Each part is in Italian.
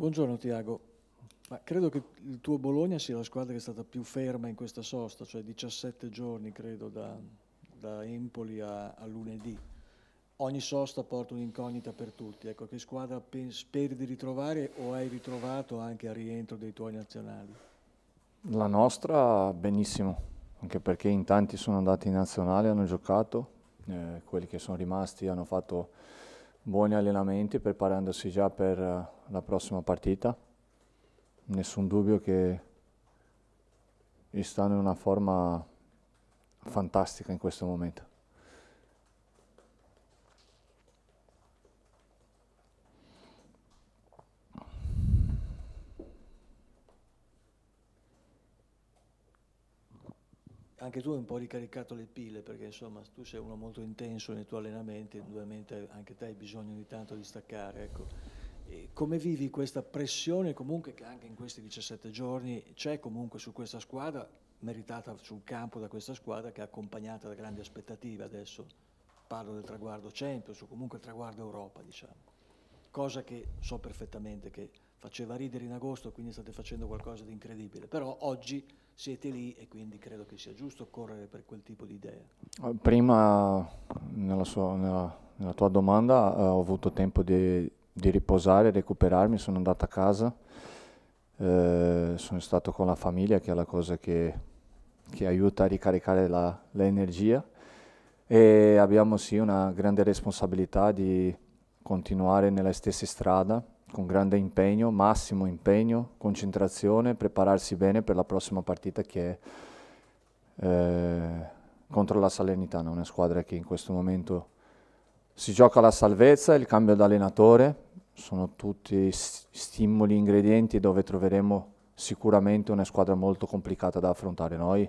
Buongiorno Tiago, Ma credo che il tuo Bologna sia la squadra che è stata più ferma in questa sosta, cioè 17 giorni credo da, da Empoli a, a, lunedì. Ogni sosta porta un'incognita per tutti, ecco che squadra pens- speri di ritrovare o hai ritrovato anche a rientro dei tuoi nazionali? La nostra benissimo, anche perché in tanti sono andati in nazionale, hanno giocato, eh, quelli che sono rimasti hanno fatto buoni allenamenti preparandosi già per eh, la prossima partita. Nessun dubbio che stanno in una forma fantastica in questo momento. anche tu hai un po' ricaricato le pile perché insomma tu sei uno molto intenso nei tuoi allenamenti, ovviamente anche te hai bisogno di tanto di staccare. Ecco. come vivi questa pressione comunque che anche in questi 17 giorni c'è comunque su questa squadra, meritata sul campo da questa squadra che è accompagnata da grandi aspettative adesso? Parlo del traguardo Champions o comunque il traguardo Europa, diciamo. Cosa che so perfettamente che faceva ridere in agosto, quindi state facendo qualcosa di incredibile. Però oggi siete lì e quindi credo che sia giusto correre per quel tipo di idea. Eh, prima nella, sua, nella, nella tua domanda eh, ho avuto tempo di, di, riposare, recuperarmi, sono andato a casa, eh, sono stato con la famiglia che è la cosa che, che aiuta a ricaricare l'energia e abbiamo sì una grande responsabilità di continuare nella stessa strada con grande impegno, massimo impegno, concentrazione, prepararsi bene per la prossima partita che è eh, contro la Salernitana, una squadra che in questo momento si gioca la salvezza, il cambio d'allenatore, sono tutti stimoli, ingredienti dove troveremo sicuramente una squadra molto complicata da affrontare noi,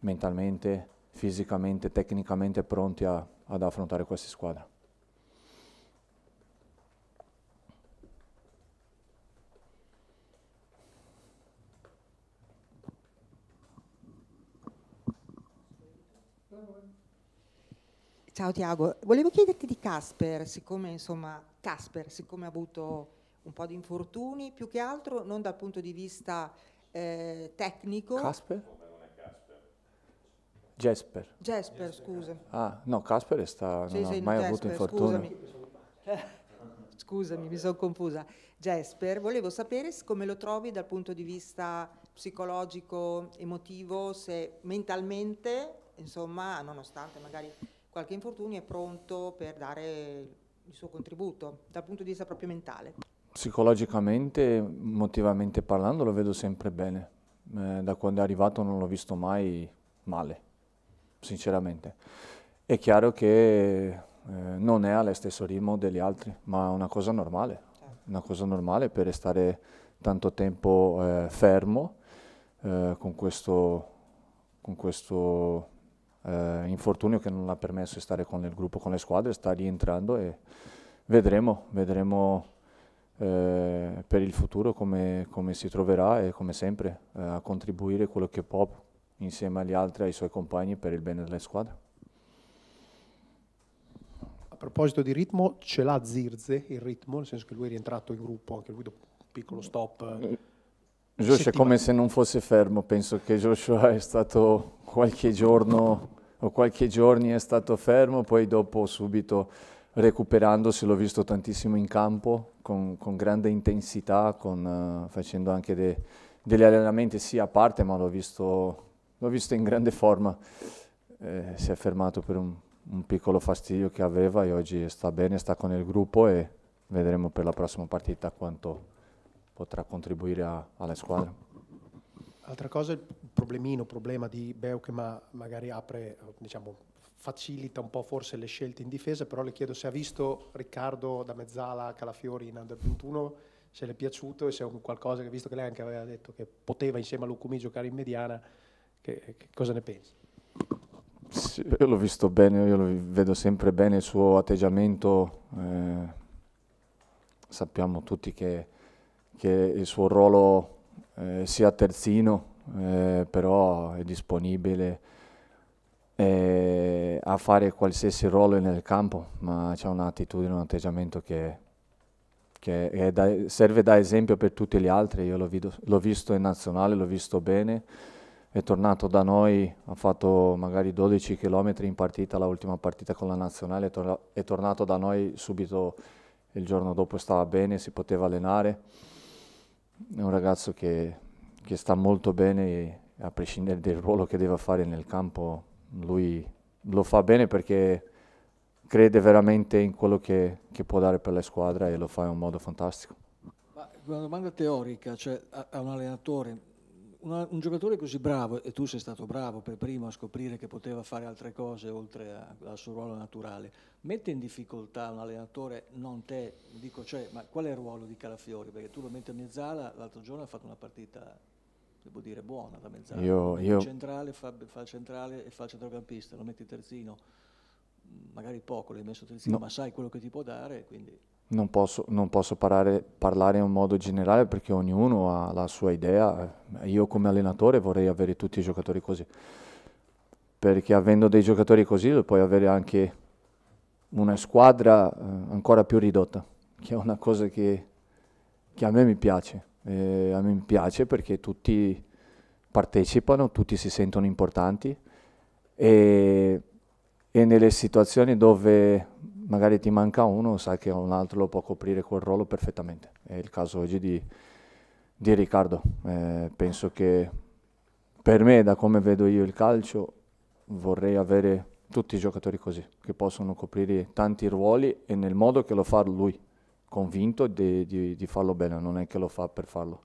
mentalmente, fisicamente, tecnicamente pronti a, ad affrontare questa squadra. Ciao Tiago, volevo chiederti di Casper, siccome insomma Casper, siccome ha avuto un po' di infortuni, più che altro non dal punto di vista eh, tecnico. Casper? Jesper. Jesper, Jesper scusa. Ah, no, Casper sta, sì, non sì, ha mai Jesper, avuto infortuni. Scusami, scusami mi sono confusa. Jesper, volevo sapere come lo trovi dal punto di vista psicologico, emotivo, se mentalmente, insomma, nonostante magari qualche infortunio è pronto per dare il suo contributo dal punto di vista proprio mentale? Psicologicamente, emotivamente parlando, lo vedo sempre bene. Eh, da quando è arrivato non l'ho visto mai male, sinceramente. È chiaro che eh, non è allo stesso ritmo degli altri, ma è una cosa normale, certo. una cosa normale per restare tanto tempo eh, fermo eh, con questo, con questo eh, infortunio che non l'ha permesso di stare con il gruppo, con le squadre, sta rientrando e vedremo, vedremo eh, per il futuro come, come, si troverà e come sempre eh, a contribuire quello che può insieme agli altri, ai suoi compagni per il bene delle squadre. A proposito di ritmo, ce l'ha Zirze il ritmo, nel senso che lui è rientrato in gruppo, anche lui dopo un piccolo stop. Eh, eh, Joshua è come se non fosse fermo, penso che Joshua è stato qualche giorno o qualche giorni è stato fermo, poi dopo subito recuperandosi l'ho visto tantissimo in campo, con, con grande intensità, con, uh, facendo anche de, degli allenamenti sì a parte, ma l'ho visto, l'ho visto in grande forma. Eh, si è fermato per un, un, piccolo fastidio che aveva e oggi sta bene, sta con il gruppo e vedremo per la prossima partita quanto potrà contribuire a, alla squadra. Altra cosa, problemino, problema di Beu che ma magari apre, diciamo, facilita un po' forse le scelte in difesa, però le chiedo se ha visto Riccardo da mezzala a Calafiori in Under 21, se le è piaciuto e se è qualcosa che, visto che lei anche aveva detto che poteva insieme a Lucumi giocare in mediana, che, che cosa ne pensi? Sì, io l'ho visto bene, io vedo sempre bene il suo atteggiamento. Eh, sappiamo tutti che, che, il suo ruolo eh, sia terzino eh, però è disponibile eh, a fare qualsiasi ruolo nel campo, ma c'è un'attitudine, un atteggiamento che, che da, serve da esempio per tutti gli altri. Io l'ho, visto in nazionale, l'ho visto bene, è tornato da noi, ha fatto magari 12 km in partita, l'ultima partita con la nazionale, è, tor è tornato da noi subito il giorno dopo stava bene, si poteva allenare. È un ragazzo che che sta molto bene a prescindere del ruolo che deve fare nel campo, lui lo fa bene perché crede veramente in quello che, che può dare per la squadra e lo fa in un modo fantastico. Ma una domanda teorica, cioè a, a un allenatore una, un giocatore così bravo, e tu sei stato bravo per primo a scoprire che poteva fare altre cose oltre a, al suo ruolo naturale, mette in difficoltà un allenatore, non te, dico cioè, ma qual è il ruolo di Calafiori? Perché tu lo metti a mezzala, l'altro giorno ha fatto una partita, devo dire, buona da mezzala. Io, io... Centrale, fa, fa centrale e fa il centrocampista, lo metti terzino, magari poco l'hai messo terzino, no. ma sai quello che ti può dare, quindi... Non posso, non posso parlare, parlare, in un modo generale perché ognuno ha la sua idea. Io come allenatore vorrei avere tutti i giocatori così. Perché avendo dei giocatori così puoi avere anche una squadra eh, ancora più ridotta, che è una cosa che, che a me mi piace. E a me mi piace perché tutti partecipano, tutti si sentono importanti e, e nelle situazioni dove magari ti manca uno, sai che un altro lo può coprire quel ruolo perfettamente. È il caso oggi di, di Riccardo. Eh, penso che per me, da come vedo io il calcio, vorrei avere tutti i giocatori così, che possono coprire tanti ruoli e nel modo che lo fa lui, convinto di, di, di farlo bene, non è che lo fa per farlo.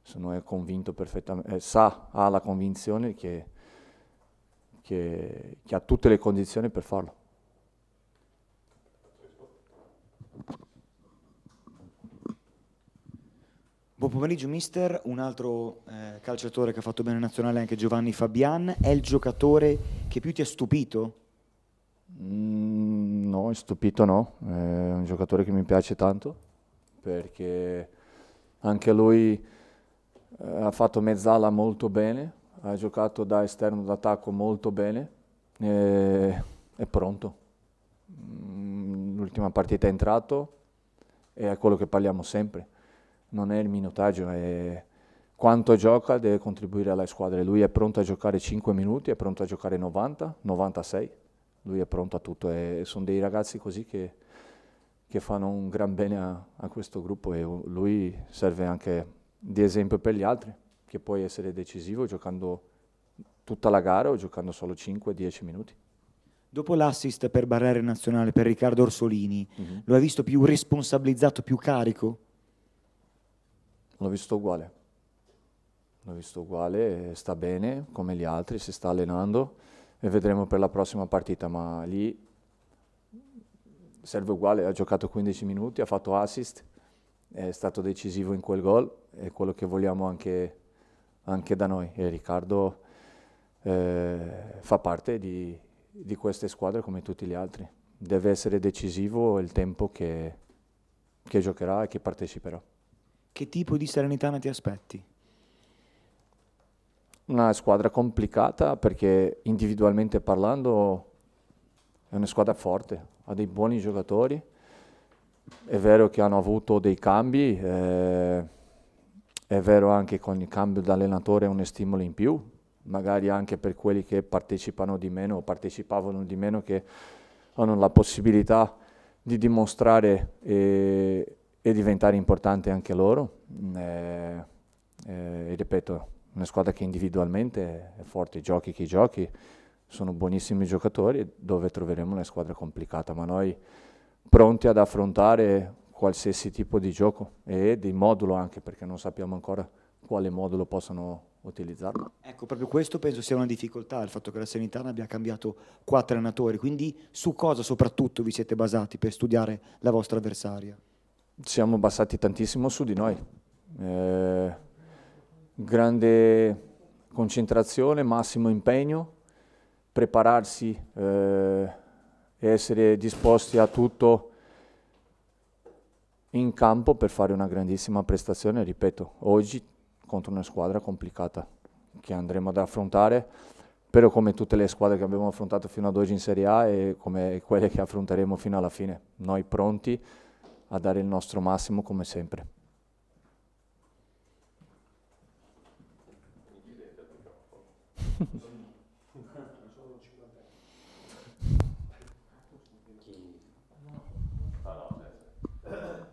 Se non è convinto perfettamente, eh, sa, ha la convinzione che, che, che ha tutte le condizioni per farlo. Buon pomeriggio mister, un altro eh, calciatore che ha fatto bene nazionale anche Giovanni Fabian, è il giocatore che più ti ha stupito? Mm, no, stupito no, è un giocatore che mi piace tanto perché anche lui eh, ha fatto mezzala molto bene, ha giocato da esterno d'attacco molto bene, e, è pronto. Mm, l'ultima partita è entrato e è quello che parliamo sempre non è il minutaggio, è quanto gioca deve contribuire alla squadra. Lui è pronto a giocare 5 minuti, è pronto a giocare 90, 96, lui è pronto a tutto. E sono dei ragazzi così che, che fanno un gran bene a, a questo gruppo e lui serve anche di esempio per gli altri, che può essere decisivo giocando tutta la gara o giocando solo 5-10 minuti. Dopo l'assist per Barriere Nazionale per Riccardo Orsolini, mm -hmm. lo hai visto più responsabilizzato, più carico? L'ho visto uguale. L'ho visto uguale, sta bene come gli altri, si sta allenando e vedremo per la prossima partita, ma lì serve uguale, ha giocato 15 minuti, ha fatto assist, è stato decisivo in quel gol, è quello che vogliamo anche, anche da noi e Riccardo eh, fa parte di, di queste squadre come tutti gli altri. Deve essere decisivo il tempo che, che giocherà e che parteciperà che tipo di Salernitana ti aspetti? Una squadra complicata perché individualmente parlando è una squadra forte, ha dei buoni giocatori, è vero che hanno avuto dei cambi, eh, è vero anche che con il cambio d'allenatore è un stimolo in più, magari anche per quelli che partecipano di meno o partecipavano di meno che hanno la possibilità di dimostrare eh, e diventare importanti anche loro. Mm, e, eh, ripeto, una squadra che individualmente è forte, giochi chi giochi, sono buonissimi giocatori dove troveremo una squadra complicata, ma noi pronti ad affrontare qualsiasi tipo di gioco e di modulo anche perché non sappiamo ancora quale modulo possano utilizzarlo. Ecco, proprio questo penso sia una difficoltà, il fatto che la Sanitana abbia cambiato quattro allenatori, quindi su cosa soprattutto vi siete basati per studiare la vostra avversaria? siamo basati tantissimo su di noi. Eh, grande concentrazione, massimo impegno, prepararsi eh, essere disposti a tutto in campo per fare una grandissima prestazione, ripeto, oggi contro una squadra complicata che andremo ad affrontare, però come tutte le squadre che abbiamo affrontato fino ad oggi in Serie A e come quelle che affronteremo fino alla fine, noi pronti a dare il nostro massimo come sempre.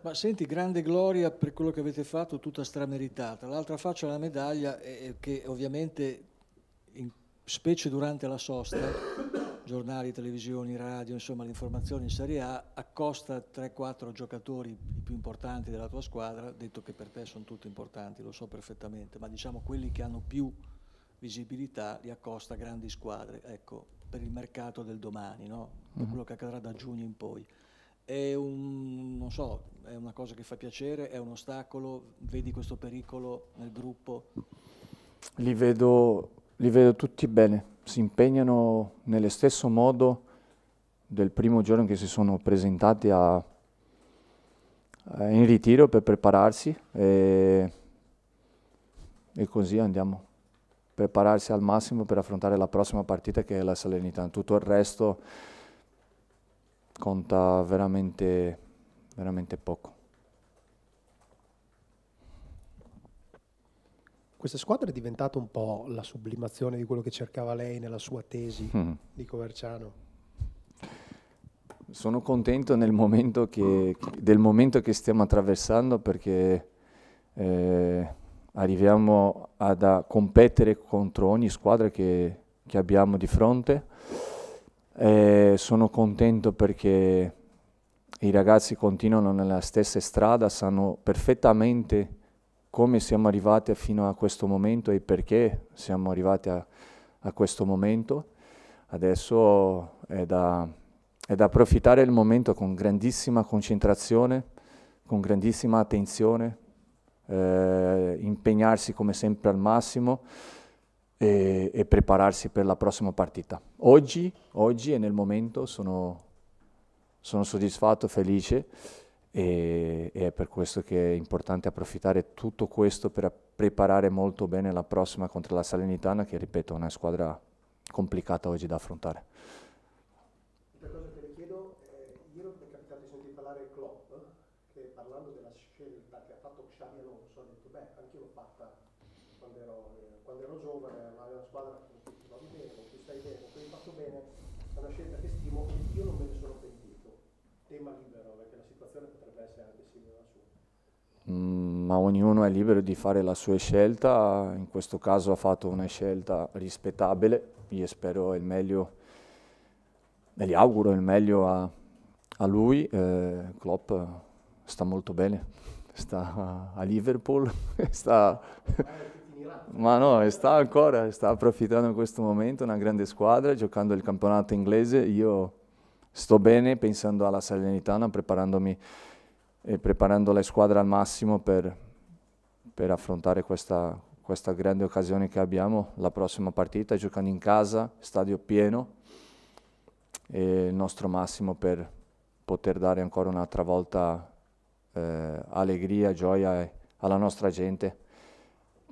Ma senti, grande gloria per quello che avete fatto, tutta strameritata. L'altra faccia della medaglia è che ovviamente, in, specie durante la sosta, giornali, televisioni, radio, insomma l'informazione in Serie A, accosta 3-4 giocatori i più importanti della tua squadra, detto che per te sono tutti importanti, lo so perfettamente, ma diciamo quelli che hanno più visibilità li accosta grandi squadre, ecco, per il mercato del domani, no? per mhm. quello che accadrà da giugno in poi. È, un, so, è una cosa che fa piacere, è un ostacolo, vedi questo pericolo nel gruppo? Li vedo, li vedo tutti bene si impegnano nello stesso modo del primo giorno che si sono presentati a, in ritiro per prepararsi e, e, così andiamo a prepararsi al massimo per affrontare la prossima partita che è la Salernitana. Tutto il resto conta veramente, veramente poco. questa squadra è diventata un po' la sublimazione di quello che cercava lei nella sua tesi mm. di Coverciano. Sono contento nel momento che, del momento che stiamo attraversando perché eh, arriviamo ad, a competere contro ogni squadra che, che abbiamo di fronte. Eh, sono contento perché i ragazzi continuano nella stessa strada, sanno perfettamente come siamo arrivati fino a questo momento e perché siamo arrivati a, a questo momento. Adesso è da, è da approfittare il momento con grandissima concentrazione, con grandissima attenzione, eh, impegnarsi come sempre al massimo e, e prepararsi per la prossima partita. Oggi, oggi e nel momento sono, sono soddisfatto, felice e, e, è per questo che è importante approfittare tutto questo per preparare molto bene la prossima contro la Salernitana che ripeto è una squadra complicata oggi da affrontare. ma ognuno è libero di fare la sua scelta, in questo caso ha fatto una scelta rispettabile, io spero il meglio, e gli auguro il meglio a, a lui, eh, Klopp sta molto bene, sta a Liverpool, sta, ma no, sta ancora, sta approfittando in questo momento, una grande squadra, giocando il campionato inglese, io sto bene pensando alla Salernitana, preparandomi e preparando la squadra al massimo per, per affrontare questa, questa grande occasione che abbiamo la prossima partita, giocando in casa, stadio pieno e il nostro massimo per poter dare ancora un'altra volta eh, allegria, gioia alla nostra gente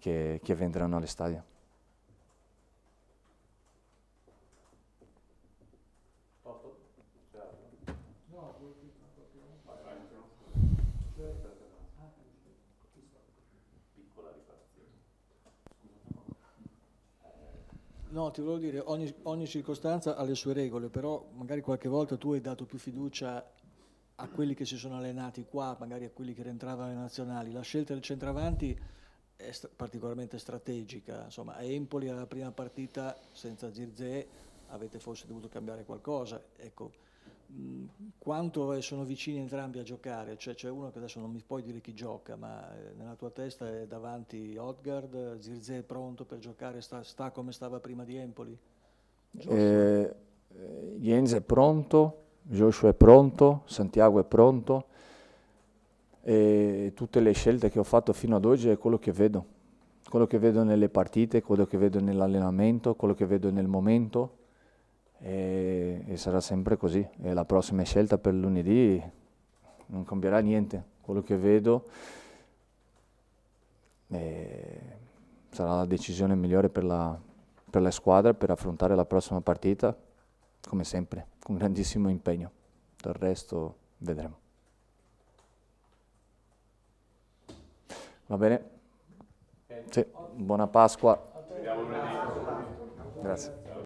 che, che vendranno all'estadio. No, ti volevo dire, ogni, ogni, circostanza ha le sue regole, però magari qualche volta tu hai dato più fiducia a quelli che si sono allenati qua, magari a quelli che rientravano ai nazionali. La scelta del centravanti è st- particolarmente strategica, insomma, a Empoli alla prima partita senza Zirze avete forse dovuto cambiare qualcosa, ecco quanto eh, sono vicini entrambi a giocare, cioè c'è uno che adesso non mi puoi dire chi gioca, ma eh, nella tua testa è davanti Odgard, Zirze è pronto per giocare, sta, sta come stava prima di Empoli? Eh, eh, Jens è pronto, Joshua è pronto, Santiago è pronto e tutte le scelte che ho fatto fino ad oggi è quello che vedo, quello che vedo nelle partite, quello che vedo nell'allenamento, quello che vedo nel momento e, e sarà sempre così. E la prossima scelta per lunedì non cambierà niente. Quello che vedo eh, sarà la decisione migliore per la, per la squadra per affrontare la prossima partita, come sempre, con grandissimo impegno. Del resto vedremo. Va bene? Sì, buona Pasqua. Grazie.